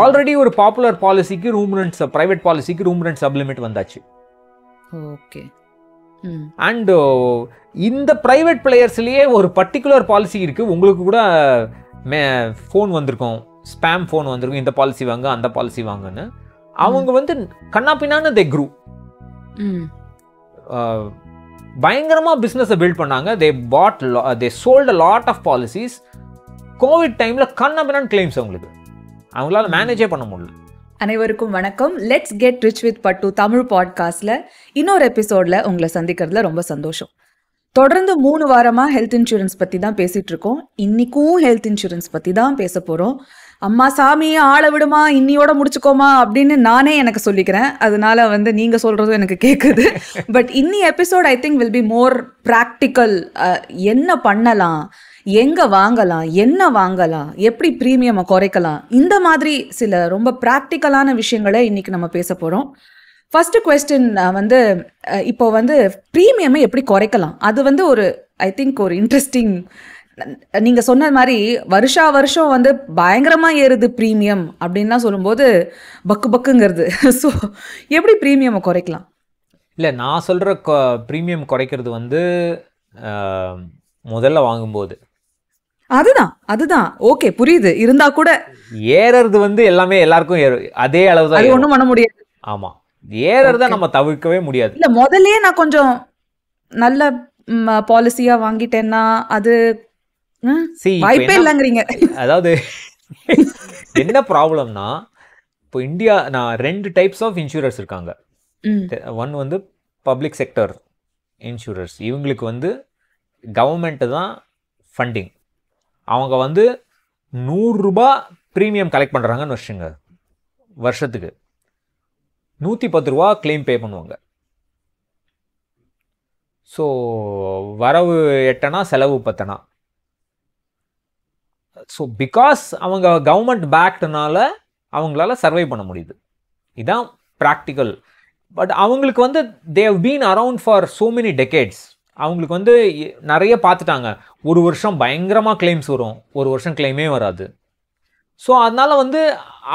Already ஒரு popular பாலிசிக்கு room rent private பாலிசிக்கு ரூம் ரெண்ட் சப்ளிமெண்ட் வந்தாச்சு ஓகே அண்ட் இந்த ப்ரைவேட் பிளேயர்ஸ்லேயே ஒரு பர்டிகுலர் பாலிசி இருக்குது உங்களுக்கு கூட மே ஃபோன் வந்திருக்கும் ஸ்பேம் ஃபோன் வந்திருக்கும் இந்த பாலிசி வாங்க அந்த பாலிசி வாங்கன்னு அவங்க வந்து கண்ணாப்பினான்னு தே குரூ பயங்கரமாக பிஸ்னஸை பில்ட் பண்ணாங்க they but they sold lot of policies covid டைமில் கண்ணாப்பினான்னு கிளைம்ஸ் அவங்களுக்கு அவங்களால மேனேஜே பண்ண முடியல அனைவருக்கும் வணக்கம் லெட்ஸ் கெட் ரிச் வித் பட்டு தமிழ் பாட்காஸ்டில் இன்னொரு எபிசோடில் உங்களை சந்திக்கிறதுல ரொம்ப சந்தோஷம் தொடர்ந்து மூணு வாரமாக ஹெல்த் இன்சூரன்ஸ் பற்றி தான் பேசிகிட்டு இருக்கோம் இன்றைக்கும் ஹெல்த் இன்சூரன்ஸ் பற்றி தான் பேச போகிறோம் அம்மா சாமியை ஆள விடுமா இன்னியோட முடிச்சுக்கோமா அப்படின்னு நானே எனக்கு சொல்லிக்கிறேன் அதனால வந்து நீங்கள் சொல்கிறதும் எனக்கு கேட்குது பட் இன்னி episode I think will be more practical என்ன பண்ணலாம் எங்கே வாங்கலாம் என்ன வாங்கலாம் எப்படி ப்ரீமியமை குறைக்கலாம் இந்த மாதிரி சில ரொம்ப ப்ராக்டிக்கலான விஷயங்களை இன்றைக்கி நம்ம பேச போகிறோம் ஃபஸ்ட்டு கொஸ்டின் வந்து இப்போ வந்து ப்ரீமியமை எப்படி குறைக்கலாம் அது வந்து ஒரு ஐ திங்க் ஒரு இன்ட்ரெஸ்டிங் நீங்கள் சொன்ன மாதிரி வருஷா வருஷம் வந்து பயங்கரமாக ஏறுது ப்ரீமியம் அப்படின்லாம் சொல்லும்போது பக்கு பக்குங்கிறது ஸோ எப்படி ப்ரீமியமை குறைக்கலாம் இல்லை நான் சொல்கிற ப்ரீமியம் குறைக்கிறது வந்து முதல்ல வாங்கும்போது அதுதான் அதுதான் ஓகே புரியுது இருந்தா கூட ஏறது வந்து எல்லாமே எல்லாருக்கும் ஏறு அதே அளவு தான் ஒன்றும் பண்ண முடியாது ஆமா ஏறதா நம்ம தவிர்க்கவே முடியாது இல்ல முதல்லயே நான் கொஞ்சம் நல்ல பாலிசியா வாங்கிட்டேன்னா அது வாய்ப்பே இல்லைங்கிறீங்க அதாவது என்ன ப்ராப்ளம்னா இப்போ இந்தியா நான் ரெண்டு டைப்ஸ் ஆஃப் இன்சூரன்ஸ் இருக்காங்க ஒன் வந்து பப்ளிக் செக்டர் இன்சூரர்ஸ் இவங்களுக்கு வந்து கவர்மெண்ட்டு தான் ஃபண்டிங் அவங்க வந்து நூறுரூபா ப்ரீமியம் கலெக்ட் பண்ணுறாங்கன்னு வச்சுங்க வருஷத்துக்கு நூற்றி பத்து ரூபா கிளைம் பே பண்ணுவாங்க ஸோ வரவு எட்டனா செலவு பத்தனா ஸோ பிகாஸ் அவங்க கவர்மெண்ட் பேக்டனால அவங்களால சர்வை பண்ண முடியுது இதான் ப்ராக்டிக்கல் பட் அவங்களுக்கு வந்து they've been around for so many decades அவங்களுக்கு வந்து நிறைய பார்த்துட்டாங்க ஒரு வருஷம் பயங்கரமாக கிளைம்ஸ் வரும் ஒரு வருஷம் கிளைமே வராது ஸோ அதனால் வந்து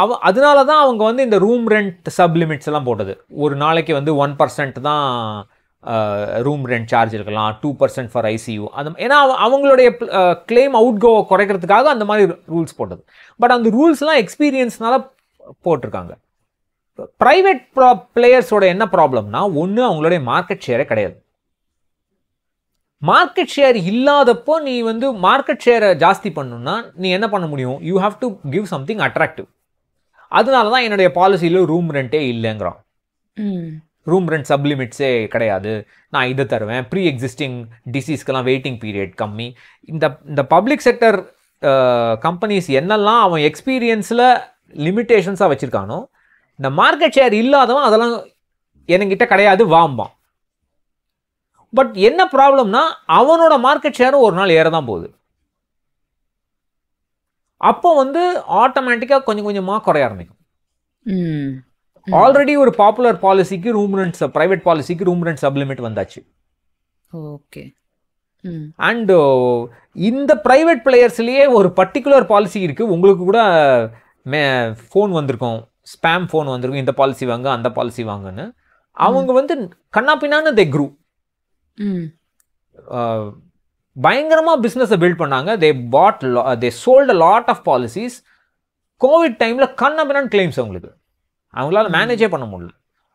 அவ அதனால தான் அவங்க வந்து இந்த ரூம் ரெண்ட் சப் லிமிட்ஸ் எல்லாம் போட்டது ஒரு நாளைக்கு வந்து ஒன் பர்சன்ட் தான் ரூம் ரெண்ட் சார்ஜ் இருக்கலாம் டூ பர்சன்ட் ஃபார் ஐசியூ அந்த ஏன்னா அவங்களுடைய கிளைம் அவுட் கோ குறைக்கிறதுக்காக அந்த மாதிரி ரூல்ஸ் போட்டது பட் அந்த ரூல்ஸ்லாம் எக்ஸ்பீரியன்ஸ்னால போட்டிருக்காங்க ப்ரைவேட் ப்ரா பிளேயர்ஸோட என்ன ப்ராப்ளம்னா ஒன்று அவங்களுடைய மார்க்கெட் ஷேரே கிடையாது மார்க்கெட் ஷேர் இல்லாதப்போ நீ வந்து மார்க்கெட் ஷேரை ஜாஸ்தி பண்ணணும்னா நீ என்ன பண்ண முடியும் you have to give something attractive அதனால தான் என்னுடைய பாலிசியில் ரூம் ரெண்ட்டே இல்லைங்கிறோம் ரூம் ரெண்ட் சப்ளிமிட்ஸே கிடையாது நான் இதை தருவேன் ப்ரீ எக்ஸிஸ்டிங் டிசீஸ்க்கெல்லாம் வெயிட்டிங் பீரியட் கம்மி இந்த இந்த பப்ளிக் செக்டர் கம்பெனிஸ் என்னெல்லாம் அவன் எக்ஸ்பீரியன்ஸில் லிமிட்டேஷன்ஸாக வச்சுருக்கானோ இந்த மார்க்கெட் ஷேர் இல்லாதவன் அதெல்லாம் என்கிட்ட கிடையாது வாம்பான் பட் என்ன ப்ராப்ளம்னா அவனோட மார்க்கெட் ஷேரும் ஒரு நாள் ஏற தான் போகுது அப்போ வந்து ஆட்டோமேட்டிக்காக கொஞ்சம் கொஞ்சமாக குறைய ஆரம்பிக்கும் ஆல்ரெடி ஒரு பாப்புலர் பாலிசிக்கு ரூம் ரெண்ட்ஸ் ப்ரைவேட் பாலிசிக்கு ரூம் ரெண்ட் சப்ளிமெண்ட் வந்தாச்சு ஓகே அண்டு uh, இந்த ப்ரைவேட் பிளேயர்ஸ்லேயே ஒரு பர்டிகுலர் பாலிசி இருக்குது உங்களுக்கு கூட மே ஃபோன் வந்திருக்கும் ஸ்பேம் ஃபோன் வந்திருக்கும் இந்த பாலிசி வாங்க அந்த பாலிசி வாங்கன்னு அவங்க வந்து கண்ணாப்பினான்னு தே குரூப் பயங்கரமாக பிஸ்னஸை பில்ட் பண்ணாங்க they but they sold lot of policies covid டைம்ல கண்ணபின் கிளைம்ஸ் அவங்களுக்கு அவங்களால மேனேஜே பண்ண முடியல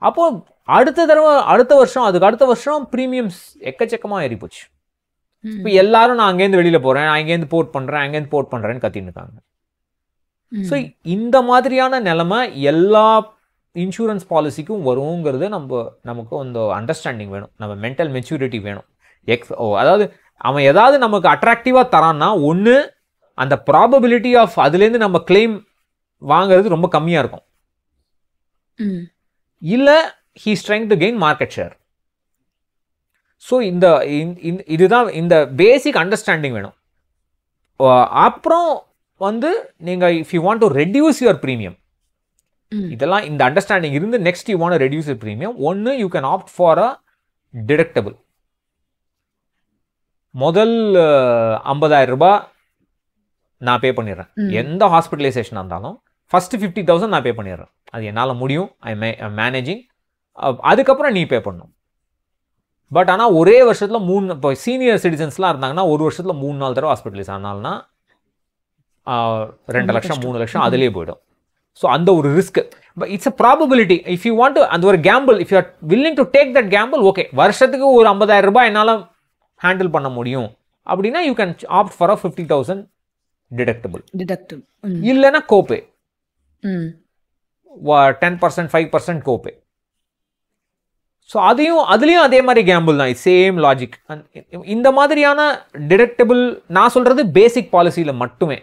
அப்போது அடுத்த தடவை அடுத்த வருஷம் அதுக்கு அடுத்த வருஷம் ப்ரீமியம்ஸ் எக்கச்சக்கமாக ஏறி போச்சு இப்போ எல்லாரும் நான் அங்கேருந்து வெளியில் போறேன் நான் போர்ட் பண்றேன் அங்கேருந்து போர்ட் பண்றேன்னு கத்தின்னு இருக்காங்க ஸோ இந்த மாதிரியான நிலமை எல்லா இன்சூரன்ஸ் பாலிசிக்கும் வருங்கிறது நம்ம நமக்கு அந்த அண்டர்ஸ்டாண்டிங் வேணும் நம்ம மென்டல் மெச்சூரிட்டி வேணும் எக்ஸ் ஓ அதாவது அவன் ஏதாவது நமக்கு அட்ராக்டிவாக தரான்னா ஒன்று அந்த ப்ராபபிலிட்டி ஆஃப் அதுலேருந்து நம்ம கிளைம் வாங்கிறது ரொம்ப கம்மியாக இருக்கும் இல்லை he strength to gain market share so இந்த இதுதான் இந்த பேசிக் அண்டர்ஸ்டாண்டிங் வேணும் அப்புறம் வந்து நீங்கள் if you want to reduce your premium இதெல்லாம் இந்த அண்டர்ஸ்டாண்டிங் இருந்து next you want reduce premium ஒன்று you can opt for a deductible முதல் ஐம்பதாயிரம் ரூபாய் நான் பே பண்ணிடுறேன் எந்த ஹாஸ்பிட்டலைசேஷன் இருந்தாலும் ஃபஸ்ட்டு ஃபிஃப்டி தௌசண்ட் நான் பே பண்ணிடுறேன் அது என்னால் முடியும் ஐ மே மேனேஜிங் அதுக்கப்புறம் நீ பே பண்ணும் பட் ஆனால் ஒரே வருஷத்தில் மூணு இப்போ சீனியர் சிட்டிசன்ஸ்லாம் இருந்தாங்கன்னா ஒரு வருஷத்தில் மூணு நாள் தடவை ஹாஸ்பிட்டலைஸ் ஆனால்னா ரெண்டு லட்சம் மூணு லட்சம் அதுலேயே போயிடும் ஸோ அந்த ஒரு risk but it's a probability if you want to அந்த ஒரு gamble if you are willing to take that gamble okay வருஷத்துக்கு ஒரு ஐம்பதாயிரம் ரூபாய் என்னால் ஹேண்டில் பண்ண முடியும் அப்படின்னா you can opt for a fifty thousand deductible deductible இல்லைன்னா copay ten percent five percent copay so அதையும் அதுலேயும் அதே மாதிரி கேம்பிள் தான் சேம் லாஜிக் இந்த மாதிரியான டிடக்டபுள் நான் சொல்கிறது பேசிக் பாலிசியில் மட்டுமே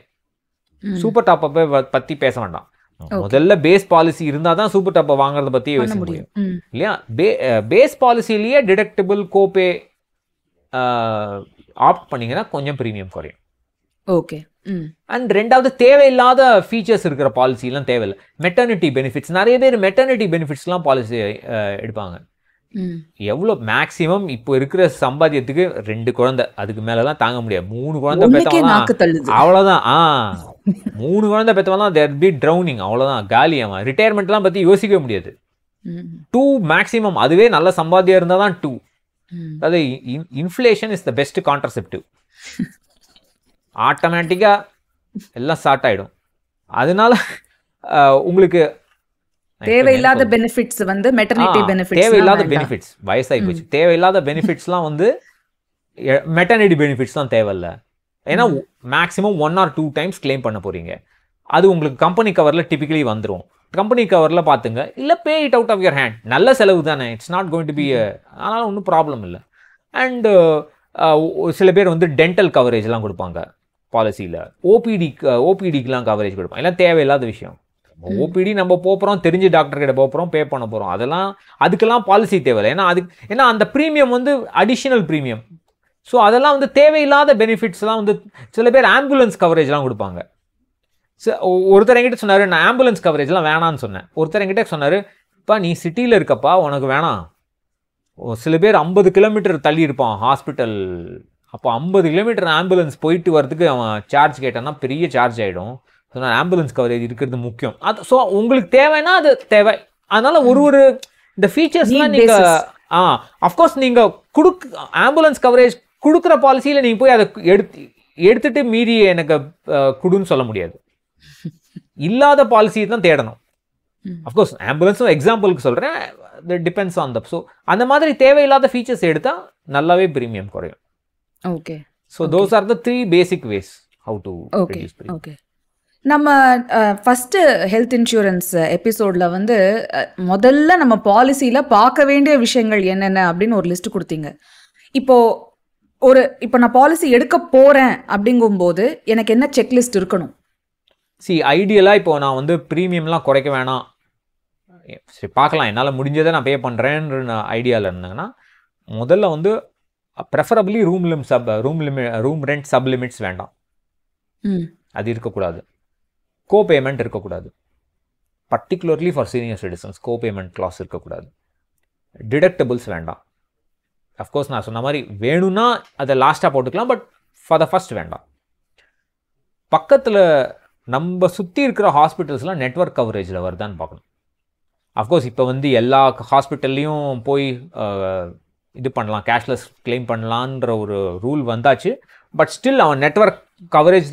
சூப்பர் டாப்பை பற்றி பேச வேண்டாம் முதல்ல பேஸ் பாலிசி இருந்தால் தான் சூப்பர் டாப்பை வாங்குறத பற்றி யோசிக்க முடியும் இல்லையா பே பேஸ் பாலிசிலேயே டிடக்டபிள் கோபே ஆப்ட் பண்ணிங்கன்னா கொஞ்சம் ப்ரீமியம் குறையும் ஓகே அண்ட் ரெண்டாவது தேவையில்லாத ஃபீச்சர்ஸ் இருக்கிற பாலிசிலாம் தேவையில்லை மெட்டர்னிட்டி பெனிஃபிட்ஸ் நிறைய பேர் மெட்டர்னிட்டி பெனிஃபிட்ஸ்லாம் பாலிசி எடுப்பாங்க எவ்வளோ மேக்ஸிமம் இப்போ இருக்கிற சம்பாத்தியத்துக்கு ரெண்டு குழந்தை அதுக்கு மேலலாம் தாங்க முடியாது மூணு குழந்தை பெற்றவங்க அவ்வளோதான் ஆ மூணு குழந்தை பெற்றவங்க தேர் பி ட்ரௌனிங் அவ்வளோதான் காலி அவன் ரிட்டையர்மெண்ட்லாம் பற்றி யோசிக்கவே முடியாது டூ மேக்ஸிமம் அதுவே நல்ல சம்பாத்தியம் இருந்தால் தான் டூ அதாவது inflation is the best contraceptive ஆட்டோமேட்டிக்காக எல்லாம் ஸ்டார்ட் ஆகிடும் அதனால உங்களுக்கு தேவையில்லாத பெனிஃபிட்ஸ் வந்து மெட்டர்னிட்டி பெனிஃபிட்ஸ் தேவையில்லாத பெனிஃபிட்ஸ் வயசாகி போச்சு தேவையில்லாத பெனிஃபிட்ஸ்லாம் வந்து மெட்டர்னிட்டி பெனிஃபிட்ஸ் தான் தேவையில்ல ஏன்னா maximum one or two times claim பண்ண போறீங்க அது உங்களுக்கு கம்பெனி கவரில் டிபிக்கலி வந்துடும் கம்பெனி கவரில் பார்த்துங்க இல்லை pay it out of your hand நல்ல செலவு தானே it's not going to be அதனால் ஒன்றும் ப்ராப்ளம் இல்லை அண்டு சில பேர் வந்து டென்டல் கவரேஜ்லாம் கொடுப்பாங்க பாலிசியில் ஓபிடி ஓபிடிக்கெலாம் கவரேஜ் கொடுப்பாங்க எல்லாம் தேவையில்லாத விஷயம் ஓபிடி நம்ம போகிறோம் தெரிஞ்சு டாக்டர் கிட்ட போகிறோம் பே பண்ண போகிறோம் அதெல்லாம் அதுக்கெல்லாம் பாலிசி தேவை ஏன்னா அதுக்கு ஏன்னா அந்த ப்ரீமியம் வந்து அடிஷ்னல் ப்ரீமியம் ஸோ அதெல்லாம் வந்து தேவையில்லாத பெனிஃபிட்ஸ்லாம் வந்து சில பேர் ஆம்புலன்ஸ் கவரேஜ்லாம் கொடுப்பாங்க ஒருத்தர் என்கிட்ட சொன்னார் நான் ஆம்புலன்ஸ் கவரேஜ்லாம் வேணான்னு சொன்னேன் ஒருத்தர் என்கிட்ட சொன்னார் இப்போ நீ சிட்டியில் இருக்கப்பா உனக்கு வேணாம் சில பேர் ஐம்பது கிலோமீட்டர் தள்ளி இருப்பான் ஹாஸ்பிட்டல் அப்போ ஐம்பது கிலோமீட்டர் ஆம்புலன்ஸ் போயிட்டு வரதுக்கு அவன் சார்ஜ் கேட்டான்னா பெரிய சார்ஜ் ஆகிடும் ஸோ ஆம்புலன்ஸ் கவரேஜ் இருக்கிறது முக்கியம் அது ஸோ உங்களுக்கு தேவைன்னா அது தேவை அதனால ஒரு ஒரு இந்த ஃபீச்சர்ஸ்லாம் நீங்கள் ஆ அஃப்கோர்ஸ் நீங்கள் கொடுக்க ஆம்புலன்ஸ் கவரேஜ் கொடுக்குற பாலிசியில் நீங்கள் போய் அதை எடுத்து எடுத்துட்டு மீறி எனக்கு கொடுன்னு சொல்ல முடியாது இல்லாத பாலிசியை தான் தேடணும் அஃப்கோர்ஸ் ஆம்புலன்ஸும் எக்ஸாம்பிளுக்கு சொல்கிறேன் டிபெண்ட்ஸ் ஆன் த ஸோ அந்த மாதிரி தேவையில்லாத ஃபீச்சர்ஸ் எடுத்தால் நல்லாவே ப்ரீமியம் குறையும் okay so those are the three basic ways how to okay okay நம்ம ஃபஸ்ட்டு ஹெல்த் இன்சூரன்ஸ் எபிசோடில் வந்து முதல்ல நம்ம பாலிசியில் பார்க்க வேண்டிய விஷயங்கள் என்னென்ன அப்படின்னு ஒரு லிஸ்ட் கொடுத்தீங்க இப்போது ஒரு இப்போ நான் பாலிசி எடுக்க போகிறேன் அப்படிங்கும்போது எனக்கு என்ன செக்லிஸ்ட் இருக்கணும் சி ஐடியலாக இப்போ நான் வந்து ப்ரீமியம்லாம் குறைக்க வேணாம் சரி பார்க்கலாம் என்னால் முடிஞ்சதை நான் பே பண்ணுறேன்னு ஐடியாவில் இருந்தேங்கன்னா முதல்ல வந்து ப்ரெஃபரபிளி ரூம் லிம் சப் ரூம் லிமி ரூம் ரெண்ட் சப் லிமிட்ஸ் வேண்டாம் அது இருக்கக்கூடாது கோபேமெண்ட் பேமெண்ட் இருக்கக்கூடாது particularly for senior citizens copayment payment clause இருக்கக்கூடாது டிடக்டபிள்ஸ் வேண்டாம் அஃப்கோர்ஸ் நான் சொன்ன மாதிரி வேணும்னா அதை லாஸ்ட்டாக போட்டுக்கலாம் பட் ஃபார் த ஃபஸ்ட் வேண்டாம் பக்கத்தில் நம்ம சுற்றி இருக்கிற ஹாஸ்பிட்டல்ஸ்லாம் நெட்ஒர்க் கவரேஜில் வருதான்னு பார்க்கணும் அஃப்கோர்ஸ் இப்போ வந்து எல்லா ஹாஸ்பிட்டல்லையும் போய் இது பண்ணலாம் கேஷ்லெஸ் கிளைம் பண்ணலான்ற ஒரு ரூல் வந்தாச்சு பட் ஸ்டில் அவன் நெட்ஒர்க் கவரேஜ்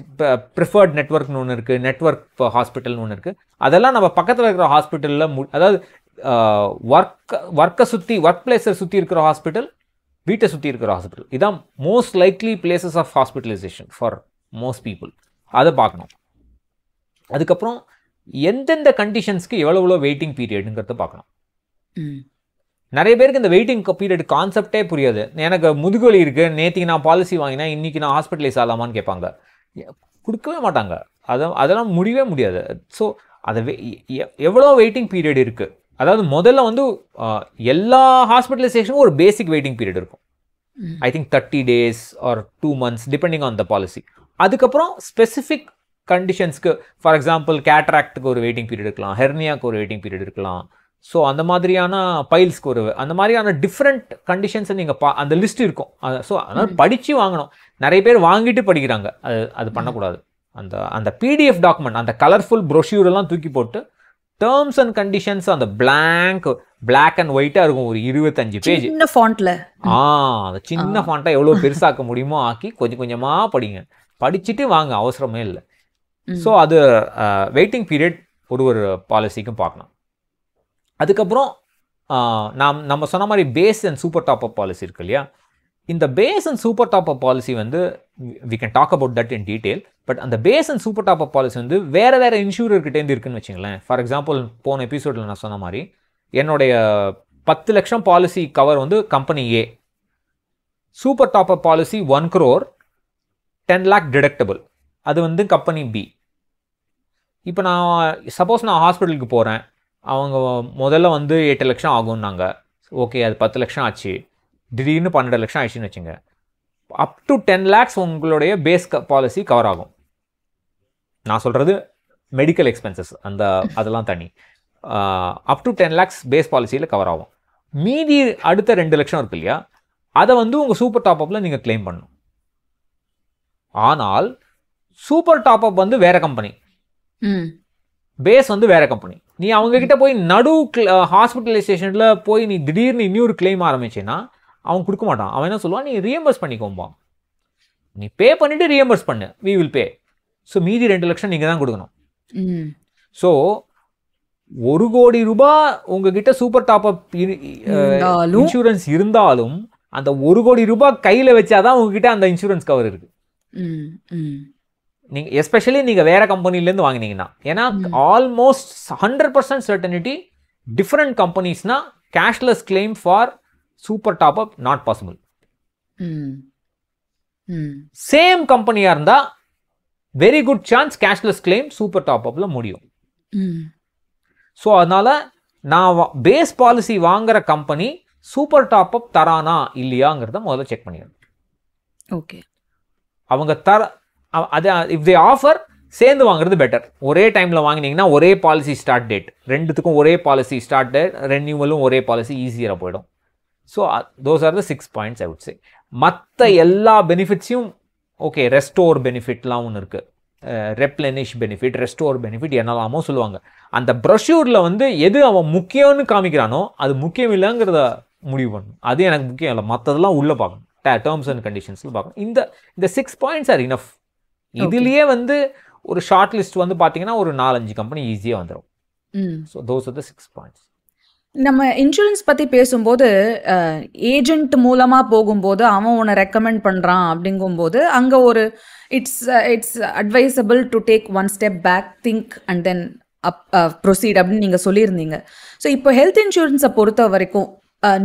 ப்ரிஃபர்ட் நெட்ஒர்க்னு ஒன்று இருக்குது நெட்ஒர்க் ஹாஸ்பிட்டல்னு ஒன்று இருக்குது அதெல்லாம் நம்ம பக்கத்தில் இருக்கிற ஹாஸ்பிட்டலில் மு அதாவது ஒர்க் ஒர்க்கை சுற்றி ஒர்க் பிளேஸை சுற்றி இருக்கிற ஹாஸ்பிட்டல் வீட்டை சுற்றி இருக்கிற ஹாஸ்பிட்டல் இதான் most likely places of hospitalisation for most people அதை பார்க்கணும் அதுக்கப்புறம் எந்தெந்த கண்டிஷன்ஸ்க்கு எவ்வளோ எவ்வளோ வெயிட்டிங் பீரியடுங்கிறத பார்க்கணும் நிறைய பேருக்கு இந்த வெயிட்டிங் பீரியட் கான்செப்டே புரியாது எனக்கு முதுகுவலி இருக்குது நேற்றுக்கு நான் பாலிசி வாங்கினா இன்றைக்கி நான் ஹாஸ்பிட்டலைஸ் ஆகலாமான்னு கேட்பாங்க கொடுக்கவே மாட்டாங்க அதை அதெல்லாம் முடியவே முடியாது ஸோ அதை வெ எவ்வளோ வெயிட்டிங் பீரியட் இருக்குது அதாவது முதல்ல வந்து எல்லா ஹாஸ்பிட்டலைசேஷனும் ஒரு பேசிக் வெயிட்டிங் பீரியட் இருக்கும் I think thirty days or two months depending on the policy அதுக்கப்புறம் ஸ்பெசிஃபிக் கண்டிஷன்ஸ்க்கு ஃபார் எக்ஸாம்பிள் கேட்ராக்டுக்கு ஒரு வெயிட்டிங் பீரியட் இருக்கலாம் ஹெர்னியாவுக்கு ஒரு வெயிட்டிங் பீரியட் இருக்கலாம் ஸோ அந்த மாதிரியான பைல்ஸ்க்கு ஒரு அந்த மாதிரியான டிஃப்ரெண்ட் கண்டிஷன்ஸை நீங்கள் பா அந்த லிஸ்ட் இருக்கும் ஸோ அதனால் படித்து வாங்கணும் நிறைய பேர் வாங்கிட்டு படிக்கிறாங்க அது அது பண்ணக்கூடாது அந்த அந்த பிடிஎஃப் டாக்குமெண்ட் அந்த கலர்ஃபுல் ப்ரொஷ்யூரெல்லாம் தூக்கி போட்டு டேர்ம்ஸ் அண்ட் கண்டிஷன்ஸ் அந்த பிளாங்க் பிளாக் அண்ட் ஒயிட்டாக இருக்கும் ஒரு இருபத்தஞ்சு பேஜ் சின்ன ஃபாண்ட்டில் ஆ அந்த சின்ன ஃபாண்ட்டாக எவ்வளோ பெருசாக்க முடியுமோ ஆக்கி கொஞ்சம் கொஞ்சமாக படிங்க படிச்சுட்டு வாங்க அவசரமே இல்லை ஸோ அது வெயிட்டிங் பீரியட் ஒரு ஒரு பாலிசிக்கும் பார்க்கலாம் அதுக்கப்புறம் நாம் நம்ம சொன்ன மாதிரி base and super top up policy இருக்கு இல்லையா இந்த base and super top up policy வந்து we can talk about that in detail but அந்த base and super top up policy வந்து வேறு வேறு இன்சூரர்கிட்டேருந்து இருக்குன்னு வச்சுங்களேன் ஃபார் எக்ஸாம்பிள் போன எபிசோடில் நான் சொன்ன மாதிரி என்னுடைய பத்து லட்சம் பாலிசி கவர் வந்து company a super top up policy one crore ten lakh deductible அது வந்து கம்பெனி பி இப்போ நான் சப்போஸ் நான் ஹாஸ்பிட்டலுக்கு போகிறேன் அவங்க முதல்ல வந்து எட்டு லட்சம் ஆகும்னாங்க ஓகே அது பத்து லட்சம் ஆச்சு திடீர்னு பன்னெண்டு லட்சம் ஆயிடுச்சுன்னு வச்சுங்க அப் டு டென் லேக்ஸ் உங்களுடைய பேஸ் பாலிசி கவர் ஆகும் நான் சொல்கிறது மெடிக்கல் எக்ஸ்பென்சஸ் அந்த அதெல்லாம் தனி up to ten lakhs base பாலிசியில் கவர் ஆகும் மீதி அடுத்த ரெண்டு லட்சம் இருக்கு இல்லையா அதை வந்து உங்கள் சூப்பர் டாப் அப்பில் நீங்கள் கிளைம் பண்ணணும் ஆனால் சூப்பர் டாப் அப் வந்து வேறு கம்பெனி பேஸ் வந்து வேறு கம்பெனி நீ அவங்க கிட்ட போய் நடு ஹாஸ்பிட்டலைசேஷனில் போய் நீ திடீர்னு இன்னொரு கிளைம் ஆரம்பிச்சேன்னா அவன் கொடுக்க மாட்டான் அவன் என்ன சொல்லுவான் நீ ரீஎம்பர்ஸ் பண்ணிக்கோம்பா நீ பே பண்ணிட்டு ரீஎம்பர்ஸ் பண்ணு வி வில் பே ஸோ மீதி ரெண்டு லட்சம் நீங்கள் தான் கொடுக்கணும் ஸோ ஒரு கோடி ரூபாய் உங்ககிட்ட சூப்பர் டாப் அப் இன்சூரன்ஸ் இருந்தாலும் அந்த ஒரு கோடி ரூபாய் கையில் வச்சாதான் உங்ககிட்ட அந்த இன்சூரன்ஸ் கவர் இருக்கு நீங்கள் எஸ்பெஷலி நீங்கள் வேறு கம்பெனிலேருந்து வாங்கினீங்கன்னா ஏன்னா almost hundred percent certainty different கம்பெனிஸ்னால் cashless claim for super top up not possible same கம்பெனியாக இருந்தால் very good chance cashless claim super top அப்பில் முடியும் ஸோ அதனால் நான் பேஸ் பாலிசி வாங்குற கம்பெனி சூப்பர் டாப் அப் தரானா இல்லையாங்கிறத முதல்ல செக் பண்ணிடணும் ஓகே அவங்க தர அது இஃப் தே ஆஃபர் சேர்ந்து வாங்குறது பெட்டர் ஒரே டைமில் வாங்கினீங்கன்னா ஒரே பாலிசி ஸ்டார்ட் டேட் ரெண்டுத்துக்கும் ஒரே பாலிசி ஸ்டார்ட் டேட் ரெனியூவலும் ஒரே பாலிசி ஈஸியாக போயிடும் so those are the six points I would say மற்ற எல்லா பெனிஃபிட்ஸையும் ஓகே ரெஸ்டோர் பெனிஃபிட்லாம் ஒன்று இருக்குது ரெப்ளெனிஷ் பெனிஃபிட் ரெஸ்டோர் பெனிஃபிட் என்னெல்லாமோ சொல்லுவாங்க அந்த ப்ரொஷூரில் வந்து எது அவன் முக்கியம்னு காமிக்கிறானோ அது முக்கியம் இல்லைங்கிறத முடிவு பண்ணும் அது எனக்கு முக்கியம் இல்லை மற்றதெல்லாம் உள்ளே பார்க்கணும் டேர்ம்ஸ் அண்ட் கண்டிஷன்ஸில் பார்க்கணும் இந்த இந்த சிக்ஸ் பாயிண்ட்ஸ் ஆர் இனஃப் இதுலேயே வந்து ஒரு ஷார்ட் லிஸ்ட் வந்து பார்த்தீங்கன்னா ஒரு நாலஞ்சு கம்பெனி ஈஸியாக வந்துடும் so those are the six points நம்ம இன்சூரன்ஸ் பற்றி பேசும்போது ஏஜென்ட் மூலமாக போகும்போது அவன் உன்னை ரெக்கமெண்ட் பண்ணுறான் அப்படிங்கும்போது அங்கே ஒரு it's it's advisable to take one step back think and then up proceed அப்படின்னு நீங்கள் சொல்லியிருந்தீங்க ஸோ இப்போ ஹெல்த் இன்சூரன்ஸை பொறுத்த வரைக்கும்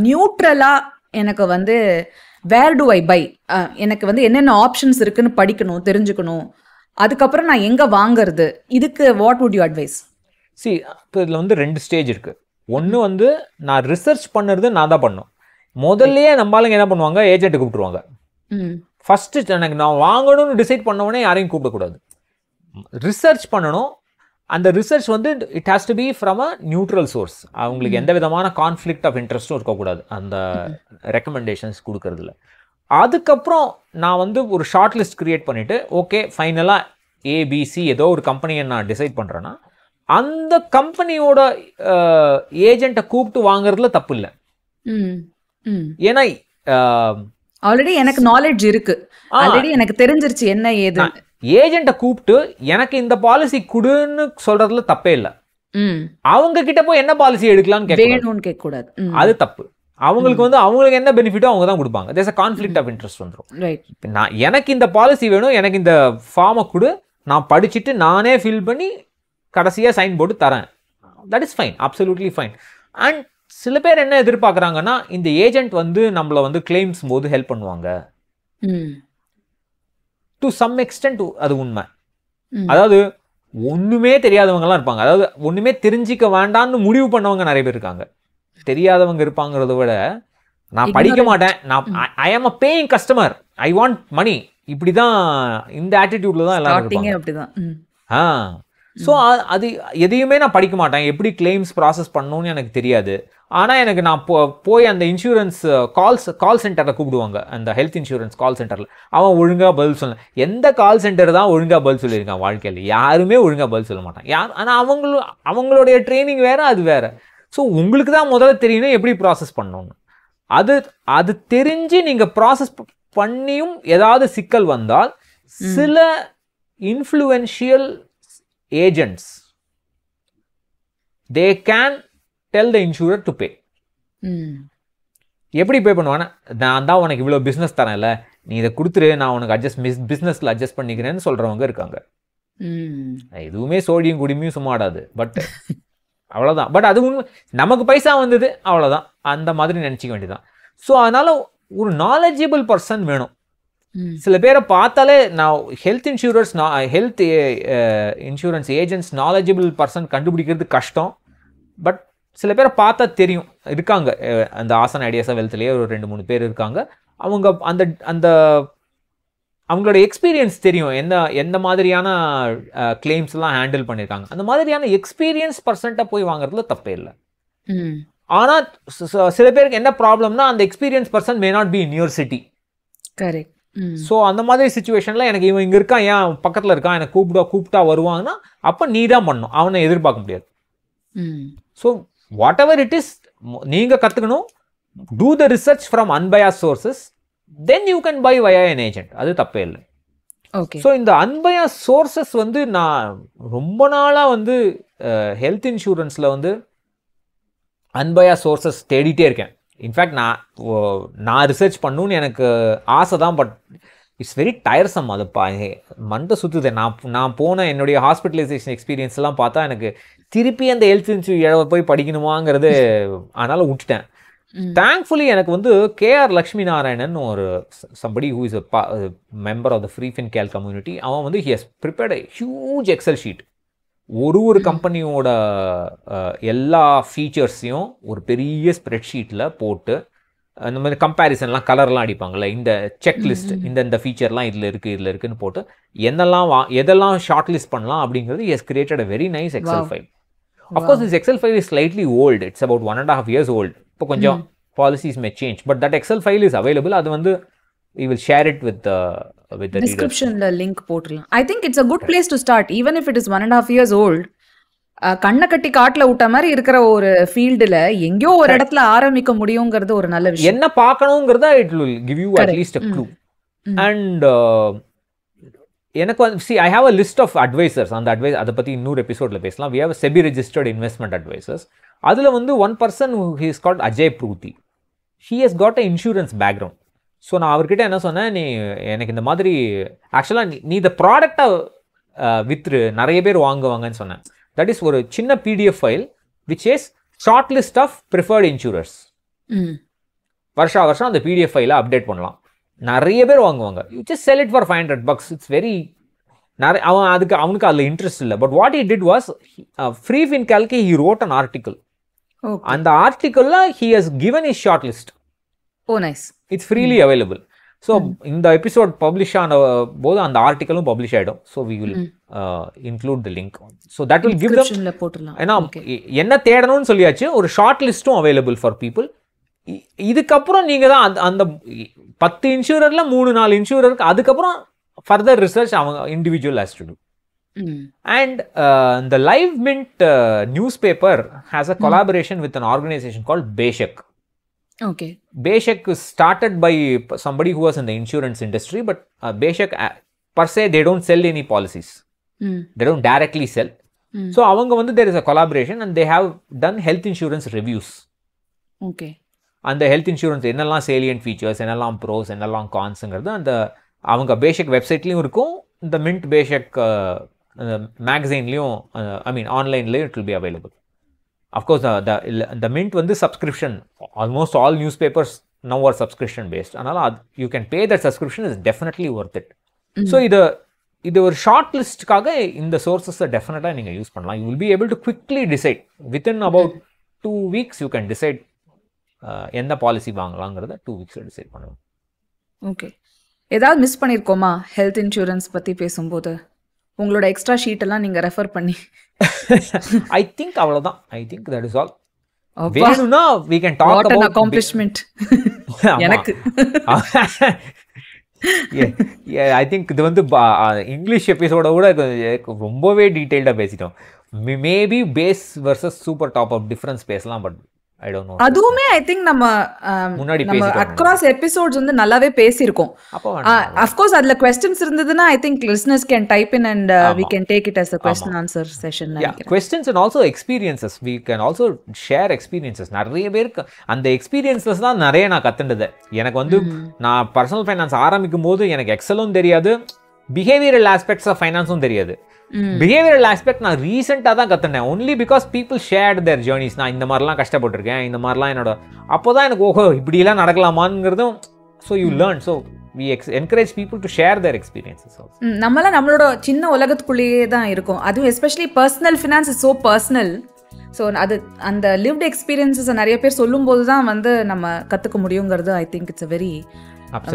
நியூட்ரலாக எனக்கு வந்து வேர் டு ஐ பை எனக்கு வந்து என்னென்ன ஆப்ஷன்ஸ் இருக்குன்னு படிக்கணும் தெரிஞ்சுக்கணும் அதுக்கப்புறம் நான் எங்கே வாங்குறது இதுக்கு வாட் வுட் யூ அட்வைஸ் சி இப்போ இதில் வந்து ரெண்டு ஸ்டேஜ் இருக்குது ஒன்று வந்து நான் ரிசர்ச் பண்ணுறது நான் தான் பண்ணும் முதல்லையே நம்மளுங்க என்ன பண்ணுவாங்க ஏஜென்ட் கூப்பிட்டுருவாங்க ஃபஸ்ட்டு எனக்கு நான் வாங்கணும்னு டிசைட் பண்ண உடனே யாரையும் கூப்பிடக்கூடாது ரிசர்ச் பண்ணணும் அந்த ரிசர்ச் வந்து it has to be from a neutral source அவங்களுக்கு எந்த விதமான கான்ஃப்ளிக்ட் ஆஃப் இன்ட்ரெஸ்ட்டும் இருக்கக்கூடாது அந்த ரெக்கமெண்டேஷன்ஸ் கொடுக்கறதுல அதுக்கப்புறம் நான் வந்து ஒரு ஷார்ட் லிஸ்ட் க்ரியேட் பண்ணிவிட்டு ஓகே ஃபைனலாக ஏபிசி ஏதோ ஒரு கம்பெனியை நான் டிசைட் பண்ணுறேன்னா அந்த கம்பெனியோட ஏஜெண்ட்டை கூப்பிட்டு வாங்குறதுல தப்பு இல்லை ஏன்னா ஆல்ரெடி எனக்கு நாலேஜ் இருக்கு ஆல்ரெடி எனக்கு தெரிஞ்சிருச்சு என்ன ஏது ஏஜென்ட்டை கூப்பிட்டு எனக்கு இந்த பாலிசி கொடுன்னு சொல்றதுல தப்பே இல்லை அவங்க கிட்ட போய் என்ன பாலிசி எடுக்கலாம்னு கேட்க கூடாது அது தப்பு அவங்களுக்கு வந்து அவங்களுக்கு என்ன பெனிஃபிட்டோ அவங்க தான் கொடுப்பாங்க there's a conflict of interest வந்துடும் நான் எனக்கு இந்த பாலிசி வேணும் எனக்கு இந்த ஃபார்மை கொடு நான் படிச்சுட்டு நானே ஃபில் பண்ணி கடைசியாக சைன் போட்டு தரேன் that is fine absolutely fine and சில பேர் என்ன எதிர்பார்க்குறாங்கன்னா இந்த ஏஜென்ட் வந்து நம்மளை வந்து கிளைம்ஸ் போது ஹெல்ப் பண்ணுவாங்க டு சம் எக்ஸ்டென்ட் அது உண்மை அதாவது ஒன்றுமே தெரியாதவங்கலாம் இருப்பாங்க அதாவது ஒன்றுமே தெரிஞ்சிக்க வேண்டான்னு முடிவு பண்ணவங்க நிறைய பேர் இருக்காங்க தெரியாதவங்க இருப்பாங்கிறத விட நான் படிக்க மாட்டேன் நான் I am a paying customer I want money இப்படி தான் இந்த ஆட்டிடியூட்ல தான் எல்லாரும் அப்படிதான் ஆ ஸோ அது எதையுமே நான் படிக்க மாட்டேன் எப்படி கிளைம்ஸ் ப்ராசஸ் பண்ணணும்னு எனக்கு தெரியாது ஆனால் எனக்கு நான் போ போய் அந்த இன்சூரன்ஸ் கால்ஸ் கால் சென்டரில் கூப்பிடுவாங்க அந்த ஹெல்த் இன்சூரன்ஸ் கால் சென்டரில் அவன் ஒழுங்காக பதில் சொல்ல எந்த கால் சென்டர் தான் ஒழுங்காக பதில் சொல்லியிருக்கான் வாழ்க்கையில் யாருமே ஒழுங்காக பதில் சொல்ல மாட்டான் யார் ஆனால் அவங்களும் அவங்களுடைய ட்ரைனிங் வேறு அது வேறு ஸோ உங்களுக்கு தான் முதல்ல தெரியணும் எப்படி ப்ராசஸ் பண்ணணும்னு அது அது தெரிஞ்சு நீங்கள் ப்ராசஸ் பண்ணியும் ஏதாவது சிக்கல் வந்தால் சில influential agents, they can tell the insurer to pay. Hmm. எப்படி பே பண்ணுவானா நான் தான் உனக்கு இவ்வளோ பிஸ்னஸ் தரேன் இல்லை நீ இதை கொடுத்துரு நான் உனக்கு அட்ஜஸ்ட் மிஸ் பிஸ்னஸில் அட்ஜஸ்ட் பண்ணிக்கிறேன்னு சொல்கிறவங்க இருக்காங்க hmm. எதுவுமே சோழியும் குடிமையும் சும்மாடாது பட் அவ்வளோதான் பட் அது உண்மை நமக்கு பைசா வந்தது அவ்வளோதான் அந்த மாதிரி நினச்சிக்க வேண்டியதான் ஸோ அதனால் ஒரு நாலேஜபிள் பர்சன் வேணும் சில பேரை பார்த்தாலே நான் health insurance health insurance agents knowledgeable person கண்டுபிடிக்கிறது கஷ்டம் பட் சில பேரை பார்த்தா தெரியும் இருக்காங்க அந்த ஆசன் ஐடியாஸாக வெல்த்லேயே ஒரு ரெண்டு மூணு பேர் இருக்காங்க அவங்க அந்த அந்த அவங்களோட எக்ஸ்பீரியன்ஸ் தெரியும் என்ன எந்த மாதிரியான கிளைம்ஸ்லாம் ஹேண்டில் பண்ணியிருக்காங்க அந்த மாதிரியான எக்ஸ்பீரியன்ஸ் பர்சன்ட்டாக போய் வாங்குறதுல தப்பே இல்லை ஆனால் சில பேருக்கு என்ன ப்ராப்ளம்னா அந்த experience person may not be university correct so அந்த மாதிரி சுச்சுவேஷனில் எனக்கு இவன் இங்கே இருக்கான் ஏன் பக்கத்தில் இருக்கான் எனக்கு கூப்பிடா கூப்பிட்டா வருவாங்கன்னா அப்போ நீ தான் பண்ணும் அவனை எதிர்பார்க்க முடியாது so whatever it is நீங்கள் கற்றுக்கணும் do the research from unbiased sources then you can buy via an agent அது தப்பே இல்லை ஓகே ஸோ இந்த அன்பயா சோர்சஸ் வந்து நான் ரொம்ப நாளாக வந்து ஹெல்த் இன்சூரன்ஸில் வந்து அன்பயா சோர்சஸ் தேடிட்டே இருக்கேன் இன்ஃபேக்ட் நான் நான் ரிசர்ச் பண்ணுன்னு எனக்கு ஆசை தான் பட் இட்ஸ் வெரி டயர்ஸம் அதுப்பா பா மண்டை சுற்றுது நான் நான் போன என்னுடைய ஹாஸ்பிட்டலைசேஷன் எக்ஸ்பீரியன்ஸ்லாம் பார்த்தா எனக்கு திருப்பி அந்த ஹெல்த் இன்சூரன்ஸ் இழவை போய் படிக்கணுமாங்கிறது அதனால் விட்டுட்டேன் தேங்க்ஃபுல்லி எனக்கு வந்து கேஆர் லக்ஷ்மி நாராயணன் ஒரு somebody who is member of the Freefincal community அவன் வந்து he has prepared huge Excel sheet ஒரு ஒரு கம்பெனியோட எல்லா ஃபீச்சர்ஸையும் ஒரு பெரிய ஸ்ப்ரெட்ஷீட்டில் போட்டு அந்த மாதிரி கம்பேரிசன்லாம் கலர்லாம் அடிப்பாங்கள்ல இந்த செக் லிஸ்ட் இந்த இந்த ஃபீச்சர்லாம் இதில் இருக்குது இதில் இருக்குன்னு போட்டு என்னெல்லாம் வா எதெல்லாம் ஷார்ட் லிஸ்ட் பண்ணலாம் அப்படிங்கிறது yes created a very nice Excel five of course is Excel five is slightly old it's about one and half years old இப்போ கொஞ்சம் policies may change but that Excel file is available அது வந்து we will share it with with டிஸ்கிரிப்ஷன்ல link போட்டுடலாம் I think it's a good place to start even if it is one and half years old கண்ணை கட்டி காட்டுல விட்ட மாதிரி இருக்கிற ஒரு ஃபீல்டுல எங்கேயோ ஒரு இடத்துல ஆரம்பிக்க முடியுங்கிறது ஒரு நல்ல விஷயம் என்ன பார்க்கணுங்கிறத it will give you at least clue and எனக்கு வந்து see I have a list of advisors அந்த அட்வைஸ் அதை பற்றி இன்னொரு எபிசோடில் பேசலாம் we have SEBI registered investment advisors அதில் வந்து one person he's got Ajay Pruthi he has got a insurance background so நான் அவர்கிட்ட என்ன சொன்னேன் நீ எனக்கு இந்த மாதிரி ஆக்சுவலாக நீ இந்த ப்ராடக்டை வித்ரு நிறைய பேர் வாங்குவாங்கன்னு சொன்னேன் தட் இஸ் ஒரு சின்ன PDF file which is short list of preferred insurers வருஷா வருஷம் அந்த பிடிஎஃப் ஃபைலை அப்டேட் பண்ணலாம் நிறைய பேர் வாங்குவாங்க you just sell it for five hundred bucks it's very நிறைய அவன் அதுக்கு அவனுக்கு அதில் இன்ட்ரெஸ்ட் இல்லை but what it did was Freefincal he wrote an article அந்த ஆர்டிக்கலில் he has given is short list oh nice it's freely available so hmm. இந்த episode publish ஆன போது அந்த ஆர்டிக்கலும் பப்ளிஷ் ஆகிடும் so we will include the link so that will give போட்டுலாம் ஏன்னா என்ன தேடணும்னு சொல்லியாச்சு ஒரு ஷார்ட் லிஸ்ட்டும் அவைலபிள் ஃபார் பீப்புள் இதுக்கப்புறம் நீங்கள் தான் அந்த அந்த பத்து இன்சூரரில் மூணு நாலு இன்சூரருக்கு அதுக்கப்புறம் ஃபர்தர் ரிசர்ச் அவங்க இண்டிவிஜுவல் ஹேஸ் டு அண்ட் இந்த Live Mint newspaper has a collaboration with an organisation call Beshak Okay. Beshak started by somebody who was in the insurance industry, but uh, Beshak uh, per se they don't sell any policies. Mm. They don't directly sell. Mm. So அவங்க வந்து there is a collaboration and they have done health insurance reviews. Okay. அந்த health insurance என்னெல்லாம் salient features என்னெல்லாம் pros என்னெல்லாம் கான்ஸுங்கிறது அந்த அவங்க பேஷக் வெப்சைட்லேயும் இருக்கும் இந்த மின்ட் பேஷக் மேகசைன்லேயும் ஐ மீன் ஆன்லைன்லேயும் it will be available of course the இல்லை த மின்ட் வந்து subscription almost all newspapers now are subscription based அதனால் அது you can pay that subscription is definitely worth it so இது இது ஒரு ஷார்ட் லிஸ்ட்டுக்காக இந்த சோர்ஸஸை டெஃபினட்டாக நீங்கள் யூஸ் பண்ணலாம் you will be able to quickly decide within about two weeks you can decide எந்த பாலிசி வாங்கலாங்கிறத டூ வீக்ஸில் டிசைட் பண்ணுவோம் ஓகே ஏதாவது மிஸ் பண்ணியிருக்கோமா ஹெல்த் இன்சூரன்ஸ் பற்றி பேசும்போது உங்களோட எக்ஸ்ட்ரா எல்லாம் நீங்க ரெஃபர் பண்ணி ஐ திங்க் அவ்வளவுதான் I think that is all வேணும்னா we can talk about accomplishment எனக்கு ஐ திங்க் இது வந்து இங்கிலீஷ் எபிசோட கூட ரொம்பவே டீட்டெயில்டா பேசிட்டோம் maybe base versus super top of difference பேசலாம் பட் ஐ டோன்ட் நோ அதுவுமே ஐ திங்க் நம்ம முன்னாடி நம்ம அக்ராஸ் எபிசோட்ஸ் வந்து நல்லாவே பேசியிருக்கோம் ஆஃப் கோர்ஸ் அதுல क्वेश्चंस இருந்ததுன்னா I think listeners can type in and we can take it as a question answer session நினைக்கிறேன் questions and also experiences we can also share experiences நிறைய பேருக்கு அந்த எக்ஸ்பீரியன்சஸ் தான் நிறைய நான் கத்துண்டது எனக்கு வந்து நான் பர்சனல் ஃபைனான்ஸ் ஆரம்பிக்கும் போது எனக்கு எக்ஸலும் தெரியாது பிஹேவியரல் ஆஸ்பெக்ட்ஸ் ஆஃப் ஃபைனான்ஸும் தெரியாது பிஹேவியரல் ஆஸ்பெக்ட் நான் ரீசெண்டாக தான் கற்றுனேன் only because people shared their journeys நான் இந்த மாதிரிலாம் கஷ்டப்பட்டிருக்கேன் இந்த மாதிரிலாம் என்னோட அப்போ தான் எனக்கு ஓஹோ இப்படிலாம் நடக்கலாமாங்கிறதும் so you learn so we ex encourage people to share their experiences நம்மளாம் நம்மளோட சின்ன உலகத்துக்குள்ளேயே தான் இருக்கும் அதுவும் especially personal finance is so personal so அது அந்த லிவ்ட் எக்ஸ்பீரியன்ஸஸை நிறைய பேர் சொல்லும்போது தான் வந்து நம்ம கற்றுக்க முடியுங்கிறது I think it's a very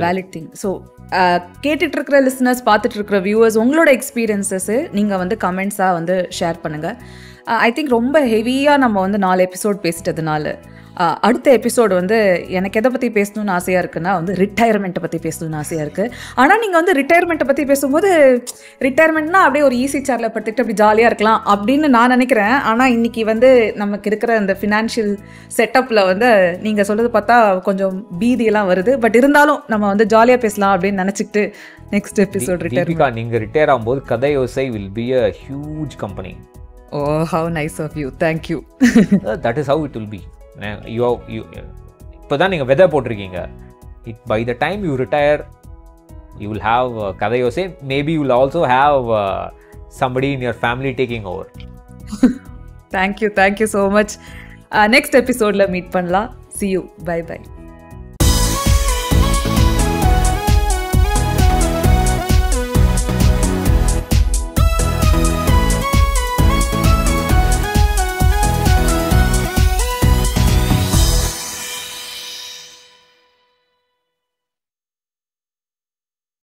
valid thing so uh, கேட்டுட்டு இருக்கிற லிஸ்னர்ஸ் பார்த்துட்டு இருக்கிற வியூவர்ஸ் உங்களோட எக்ஸ்பீரியன்ஸஸ் நீங்கள் வந்து கமெண்ட்ஸாக வந்து ஷேர் பண்ணுங்கள் ஐ திங்க் ரொம்ப ஹெவியாக நம்ம வந்து நாலு எபிசோட் பேசிட்டதுனால அடுத்த எபிசோடு வந்து எனக்கு எதை பற்றி பேசணும்னு ஆசையாக இருக்குன்னா வந்து ரிட்டையர்மெண்ட்டை பற்றி பேசணும்னு ஆசையாக இருக்குது ஆனால் நீங்கள் வந்து ரிட்டையர்மெண்ட்டை பற்றி பேசும்போது ரிட்டையர்மெண்ட்னா அப்படியே ஒரு ஈஸி சேரில் படுத்துக்கிட்டு அப்படி ஜாலியாக இருக்கலாம் அப்படின்னு நான் நினைக்கிறேன் ஆனால் இன்றைக்கி வந்து நமக்கு இருக்கிற அந்த ஃபினான்ஷியல் செட்டப்பில் வந்து நீங்கள் சொல்கிறது பார்த்தா கொஞ்சம் பீதியெல்லாம் வருது பட் இருந்தாலும் நம்ம வந்து ஜாலியாக பேசலாம் அப்படின்னு நினச்சிக்கிட்டு நெக்ஸ்ட் எபிசோட் ரிட்டையர் நீங்கள் ரிட்டையர் ஆகும்போது கதை will be a huge company oh how nice of you thank you that is how it will be yo you இப்போ தான் நீங்கள் வெதை போட்டிருக்கீங்க it by the time you retire you will have கதையோசே maybe you will also have somebody in your family taking over thank you thank you so much next எபிசோடில் meet பண்ணலாம் see you bye by